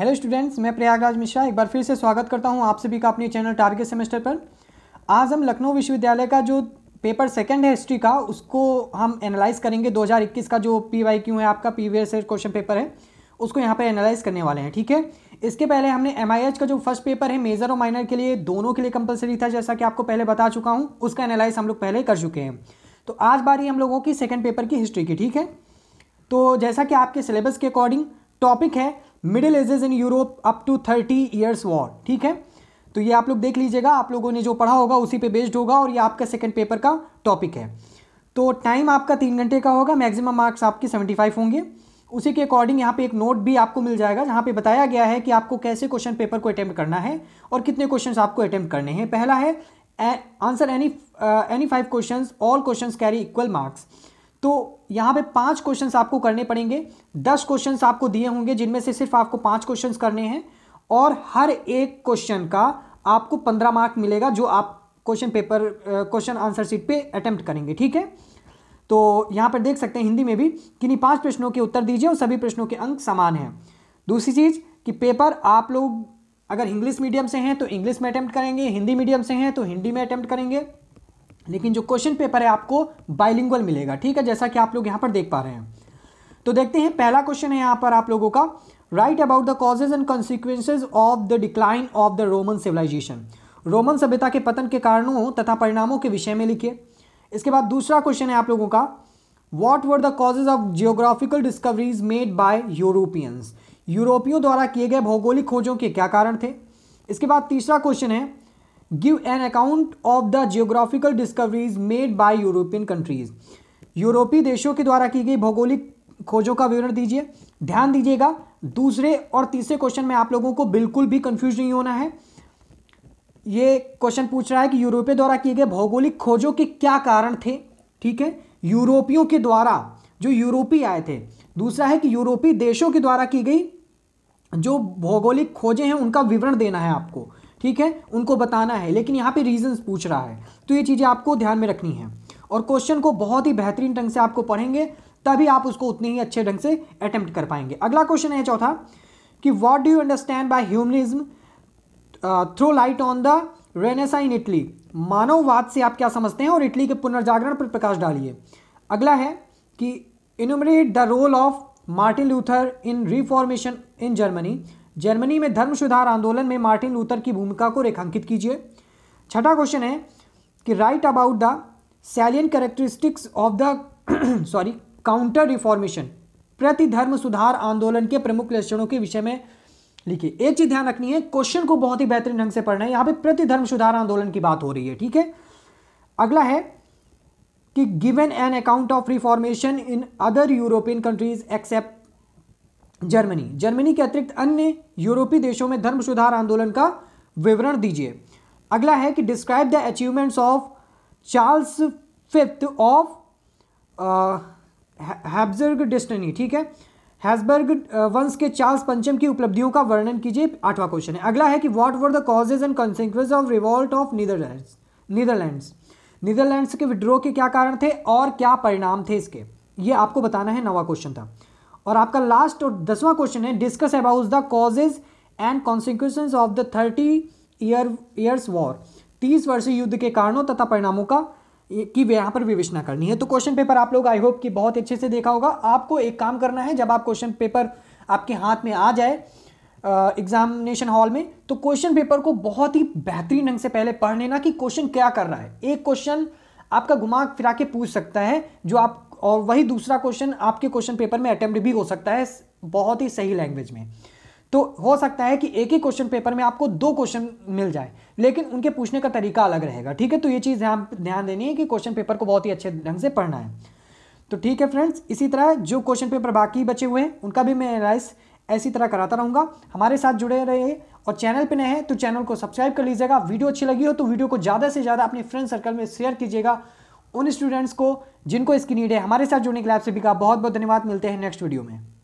hello students मैं प्रयागराज मिश्रा एक बार फिर से स्वागत करता हूं आप सभी का अपने चैनल टारगेट सेमेस्टर पर आज हम लखनऊ विश्वविद्यालय का जो पेपर सेकंड है हिस्ट्री का उसको हम एनालाइज करेंगे 2021 का जो पी वाई क्यू है आपका पी वी क्वेश्चन पेपर है उसको यहाँ पर एनालाइज करने वाले हैं ठीक है इसके पहले हमने एम का जो फर्स्ट पेपर है मेजर और माइनर के लिए दोनों के लिए कंपलसरी था जैसा कि आपको पहले बता चुका हूँ उसका एनालाइज हम लोग पहले कर चुके हैं तो आज बारी हम लोगों की सेकेंड पेपर की हिस्ट्री की ठीक है तो जैसा कि आपके सिलेबस के अकॉर्डिंग टॉपिक है middle ages in Europe up to thirty years war ठीक है तो ये आप लोग देख लीजिएगा आप लोगों ने जो पढ़ा होगा उसी पे बेस्ड होगा और ये आपका सेकंड पेपर का टॉपिक है तो टाइम आपका तीन घंटे का होगा मैक्सिमम मार्क्स आपके सेवेंटी फाइव होंगे उसी के अकॉर्डिंग यहाँ पे एक नोट भी आपको मिल जाएगा जहाँ पे बताया गया है कि आपको कैसे क्वेश्चन पेपर को अटैम्प्ट करना है और कितने क्वेश्चन आपको अटैम्प्ट करने हैं पहला है answer any any five question all question carry equal marks तो यहाँ पे पांच क्वेश्चंस आपको करने पड़ेंगे दस क्वेश्चंस आपको दिए होंगे जिनमें से सिर्फ आपको पांच क्वेश्चंस करने हैं और हर एक क्वेश्चन का आपको पंद्रह मार्क मिलेगा जो आप question paper question answer sheet पे अटेम्प्ट करेंगे ठीक है तो यहाँ पर देख सकते हैं हिंदी में भी किन्हीं पांच प्रश्नों के उत्तर दीजिए और सभी प्रश्नों के अंक समान हैं दूसरी चीज़ कि पेपर आप लोग अगर इंग्लिश मीडियम से हैं तो इंग्लिश में अटैम्प्ट करेंगे हिंदी मीडियम से हैं तो हिंदी में अटैम्प्ट करेंगे लेकिन जो क्वेश्चन पेपर है आपको बाइलिंगुअल मिलेगा ठीक है जैसा कि आप लोग यहाँ पर देख पा रहे हैं तो देखते हैं पहला क्वेश्चन है यहाँ पर आप लोगों का write about the causes and consequences of the decline of the Roman civilisation Roman सभ्यता के पतन के कारणों तथा परिणामों के विषय में लिखिए इसके बाद दूसरा क्वेश्चन है आप लोगों का what were the causes of geographical discoveries made by Europeans यूरोपियों द्वारा किए गए भौगोलिक खोजों के क्या कारण थे इसके बाद तीसरा क्वेश्चन है give an account of the geographical discoveries made by European countries यूरोपीय देशों के द्वारा की गई भौगोलिक खोजों का विवरण दीजिए ध्यान दीजिएगा दूसरे और तीसरे क्वेश्चन में आप लोगों को बिल्कुल भी कंफ्यूज नहीं होना है ये क्वेश्चन पूछ रहा है कि यूरोपीय द्वारा किए गए भौगोलिक खोजों के क्या कारण थे ठीक है यूरोपियों के द्वारा जो यूरोपीय आए थे दूसरा है कि यूरोपीय देशों के द्वारा की गई जो भौगोलिक खोजें हैं उनका विवरण देना है आपको ठीक है उनको बताना है लेकिन यहाँ पे रीजंस पूछ रहा है तो ये चीज़ें आपको ध्यान में रखनी है और क्वेश्चन को बहुत ही बेहतरीन ढंग से आपको पढ़ेंगे तभी आप उसको उतने ही अच्छे ढंग से अटैम्प्ट कर पाएंगे अगला क्वेश्चन है चौथा कि what do you understand by humanism throw light on the Renaissance in Italy मानववाद से आप क्या समझते हैं और इटली के पुनर्जागरण पर प्रकाश डालिए अगला है कि enumerate the role of Martin Luther in Reformation in Germany Germany में धर्म सुधार आंदोलन में मार्टिन लूथर की भूमिका को रेखांकित कीजिए छठा क्वेश्चन है कि write about the salient characteristics of the sorry Counter Reformation प्रति धर्म सुधार आंदोलन के प्रमुख लक्षणों के विषय में लिखिए एक चीज ध्यान रखनी है क्वेश्चन को बहुत ही बेहतरीन ढंग से पढ़ना है यहां पे प्रति धर्म सुधार आंदोलन की बात हो रही है ठीक है अगला है कि given an account of Reformation in other European countries except Germany Germany के अतिरिक्त अन्य यूरोपीय देशों में धर्म सुधार आंदोलन का विवरण दीजिए अगला है कि describe the achievements of Charles fifth of Habsburg dynasty ठीक है हैब्सबर्ग वंश के चार्ल्स पंचम की उपलब्धियों का वर्णन कीजिए आठवां क्वेश्चन है अगला है कि what were the causes and consequence of revolt of Netherlands Netherlands Netherlands के विड्रो के क्या कारण थे और क्या परिणाम थे इसके ये आपको बताना है नवा क्वेश्चन था और आपका लास्ट और दसवां क्वेश्चन है discuss about the causes and consequence of the thirty year years war तीस वर्षीय युद्ध के कारणों तथा परिणामों का की यहाँ पर विवेचना करनी है तो क्वेश्चन पेपर आप लोग आई होप कि बहुत अच्छे से देखा होगा आपको एक काम करना है जब आप क्वेश्चन पेपर आपके हाथ में आ जाए एग्जामिनेशन हॉल में तो क्वेश्चन पेपर को बहुत ही बेहतरीन ढंग से पहले पढ़ लेना कि क्वेश्चन क्या कर रहा है एक क्वेश्चन आपका घुमा फिरा के पूछ सकता है जो आप और वही दूसरा क्वेश्चन आपके क्वेश्चन पेपर में अटैम्प्ट भी हो सकता है बहुत ही सही लैंग्वेज में तो हो सकता है कि एक ही क्वेश्चन पेपर में आपको दो क्वेश्चन मिल जाए लेकिन उनके पूछने का तरीका अलग रहेगा ठीक है तो ये चीज़ ध्यान ध्यान देनी है कि क्वेश्चन पेपर को बहुत ही अच्छे ढंग से पढ़ना है तो ठीक है फ्रेंड्स इसी तरह जो क्वेश्चन पेपर बाकी बचे हुए हैं उनका भी मैं एनालाइज ऐसी तरह कराता रहूँगा हमारे साथ जुड़े रहे और चैनल पर नए हैं तो चैनल को सब्सक्राइब कर लीजिएगा वीडियो अच्छी लगी हो तो वीडियो को ज़्यादा से ज़्यादा अपने फ्रेंड सर्कल में शेयर कीजिएगा उन स्टूडेंट्स को जिनको इसकी नीड है हमारे साथ जुड़ने के लिए आप सभी का बहुत बहुत धन्यवाद मिलते हैं नेक्स्ट वीडियो में